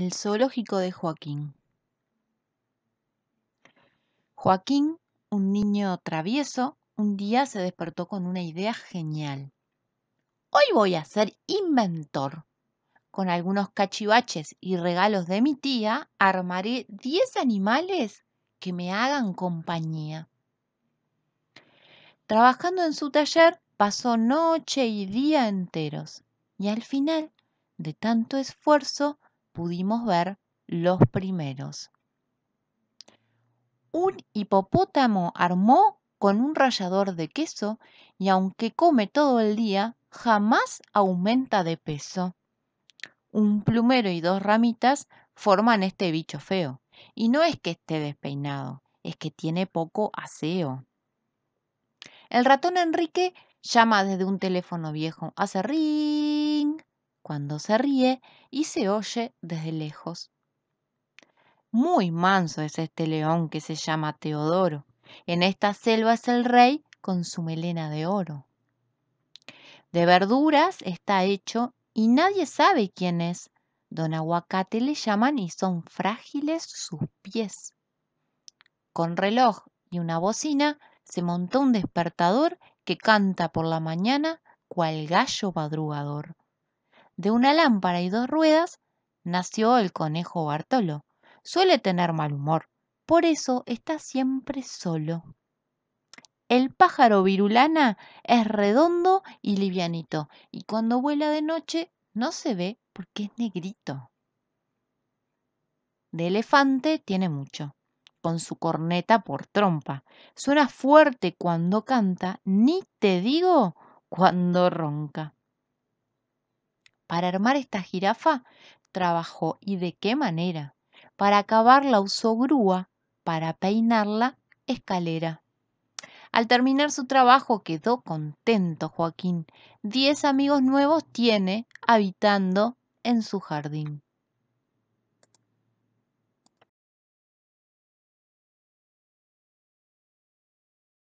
El zoológico de Joaquín. Joaquín, un niño travieso, un día se despertó con una idea genial. Hoy voy a ser inventor. Con algunos cachivaches y regalos de mi tía, armaré 10 animales que me hagan compañía. Trabajando en su taller, pasó noche y día enteros, y al final, de tanto esfuerzo, pudimos ver los primeros. Un hipopótamo armó con un rallador de queso y aunque come todo el día, jamás aumenta de peso. Un plumero y dos ramitas forman este bicho feo. Y no es que esté despeinado, es que tiene poco aseo. El ratón Enrique llama desde un teléfono viejo. Hace cuando se ríe y se oye desde lejos. Muy manso es este león que se llama Teodoro. En esta selva es el rey con su melena de oro. De verduras está hecho y nadie sabe quién es. Don Aguacate le llaman y son frágiles sus pies. Con reloj y una bocina se montó un despertador que canta por la mañana cual gallo madrugador de una lámpara y dos ruedas nació el conejo Bartolo. Suele tener mal humor, por eso está siempre solo. El pájaro virulana es redondo y livianito, y cuando vuela de noche no se ve porque es negrito. De elefante tiene mucho, con su corneta por trompa. Suena fuerte cuando canta, ni te digo cuando ronca. Para armar esta jirafa trabajó y de qué manera. Para acabarla usó grúa, para peinarla escalera. Al terminar su trabajo quedó contento Joaquín. Diez amigos nuevos tiene habitando en su jardín.